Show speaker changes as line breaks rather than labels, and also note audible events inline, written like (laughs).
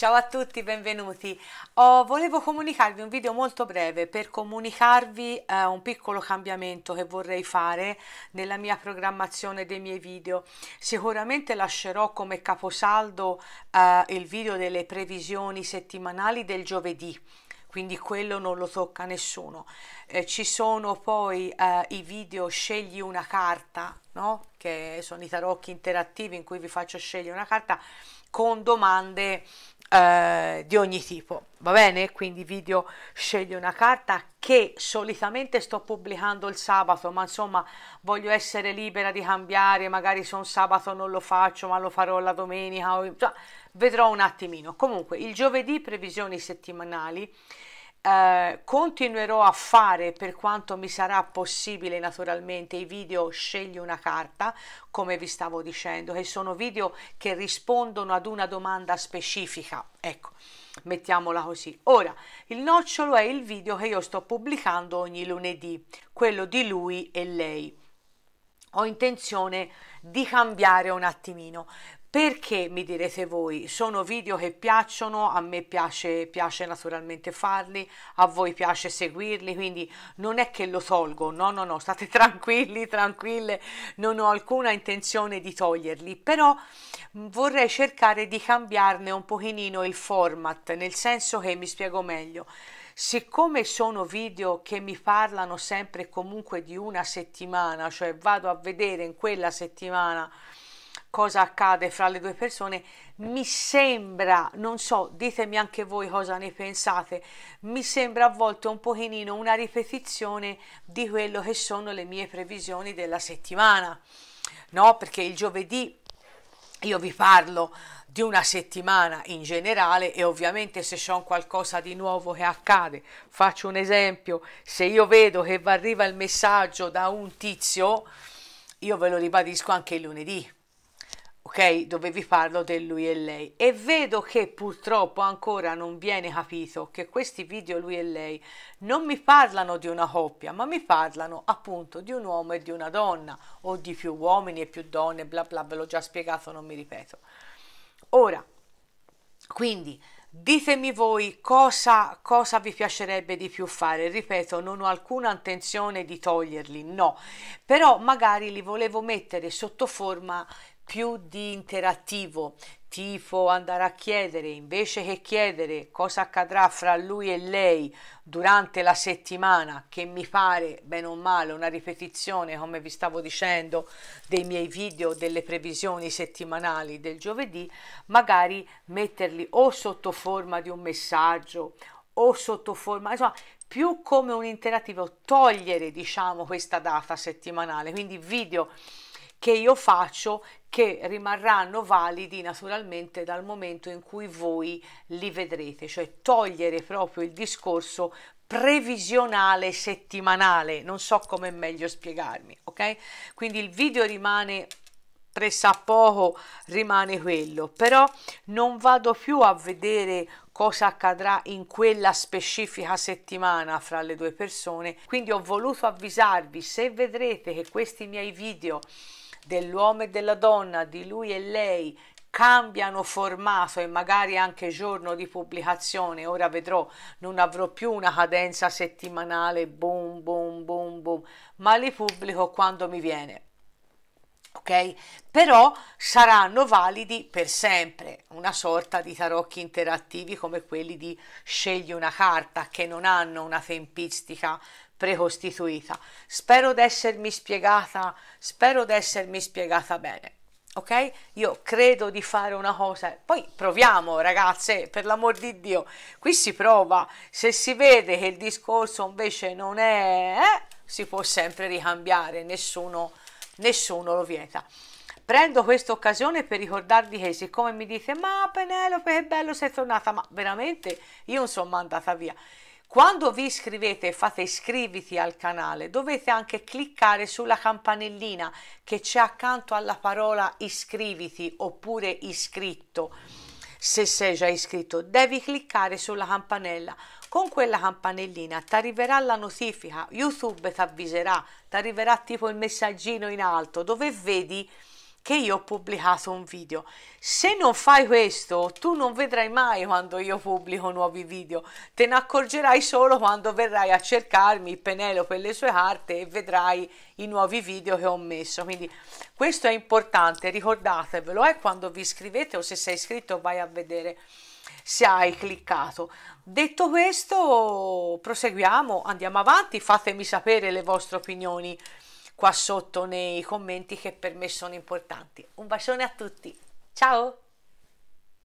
Ciao a tutti, benvenuti. Oh, volevo comunicarvi un video molto breve per comunicarvi eh, un piccolo cambiamento che vorrei fare nella mia programmazione dei miei video. Sicuramente lascerò come caposaldo eh, il video delle previsioni settimanali del giovedì quindi quello non lo tocca nessuno. Eh, ci sono poi eh, i video Scegli una carta, no? che sono i tarocchi interattivi in cui vi faccio scegliere una carta con domande eh, di ogni tipo va bene quindi video scegli una carta che solitamente sto pubblicando il sabato ma insomma voglio essere libera di cambiare magari se un sabato non lo faccio ma lo farò la domenica o... Cioè, vedrò un attimino comunque il giovedì previsioni settimanali eh, continuerò a fare per quanto mi sarà possibile naturalmente i video scegli una carta come vi stavo dicendo che sono video che rispondono ad una domanda specifica ecco mettiamola così ora il nocciolo è il video che io sto pubblicando ogni lunedì quello di lui e lei ho intenzione di cambiare un attimino. Perché mi direte voi? Sono video che piacciono, a me piace, piace naturalmente farli, a voi piace seguirli, quindi non è che lo tolgo, no, no, no, state (laughs) tranquilli, tranquille, non ho alcuna intenzione di toglierli, però vorrei cercare di cambiarne un pochino il format, nel senso che mi spiego meglio siccome sono video che mi parlano sempre comunque di una settimana, cioè vado a vedere in quella settimana cosa accade fra le due persone, mi sembra, non so, ditemi anche voi cosa ne pensate, mi sembra a volte un pochino una ripetizione di quello che sono le mie previsioni della settimana. No, perché il giovedì io vi parlo di una settimana in generale e ovviamente se c'è qualcosa di nuovo che accade, faccio un esempio, se io vedo che vi arriva il messaggio da un tizio, io ve lo ribadisco anche il lunedì, ok? Dove vi parlo del lui e lei. E vedo che purtroppo ancora non viene capito che questi video lui e lei non mi parlano di una coppia, ma mi parlano appunto di un uomo e di una donna, o di più uomini e più donne, bla bla, ve l'ho già spiegato, non mi ripeto. Ora, quindi... Ditemi voi cosa, cosa, vi piacerebbe di più fare. Ripeto, non ho alcuna intenzione di toglierli, no, però magari li volevo mettere sotto forma più di interattivo, tipo andare a chiedere invece che chiedere cosa accadrà fra lui e lei durante la settimana che mi pare bene o male una ripetizione come vi stavo dicendo dei miei video delle previsioni settimanali del giovedì magari metterli o sotto forma di un messaggio o sotto forma insomma più come un interattivo togliere diciamo questa data settimanale quindi video che io faccio che rimarranno validi naturalmente dal momento in cui voi li vedrete, cioè togliere proprio il discorso previsionale settimanale, non so come è meglio spiegarmi, ok? Quindi il video rimane pressa poco rimane quello, però non vado più a vedere cosa accadrà in quella specifica settimana fra le due persone, quindi ho voluto avvisarvi se vedrete che questi miei video dell'uomo e della donna, di lui e lei, cambiano formato e magari anche giorno di pubblicazione, ora vedrò, non avrò più una cadenza settimanale, boom, boom, boom, boom, ma li pubblico quando mi viene. Ok? Però saranno validi per sempre, una sorta di tarocchi interattivi come quelli di Scegli una carta che non hanno una tempistica precostituita. Spero d'essermi spiegata, spero d'essermi spiegata bene. Ok? Io credo di fare una cosa, poi proviamo ragazze, per l'amor di Dio, qui si prova, se si vede che il discorso invece non è, eh, si può sempre ricambiare, nessuno, nessuno lo vieta. Prendo questa occasione per ricordarvi che siccome mi dite ma Penelope che bello sei tornata, ma veramente io non sono andata via, quando vi iscrivete e fate iscriviti al canale dovete anche cliccare sulla campanellina che c'è accanto alla parola iscriviti oppure iscritto. Se sei già iscritto devi cliccare sulla campanella. Con quella campanellina ti arriverà la notifica, YouTube ti avviserà, ti arriverà tipo il messaggino in alto dove vedi che io ho pubblicato un video. Se non fai questo, tu non vedrai mai quando io pubblico nuovi video, te ne accorgerai solo quando verrai a cercarmi Penelope e le sue carte e vedrai i nuovi video che ho messo. Quindi questo è importante, ricordatevelo, è eh, quando vi iscrivete o se sei iscritto vai a vedere se hai cliccato. Detto questo, proseguiamo, andiamo avanti, fatemi sapere le vostre opinioni qua sotto nei commenti che per me sono importanti. Un bacione a tutti, ciao!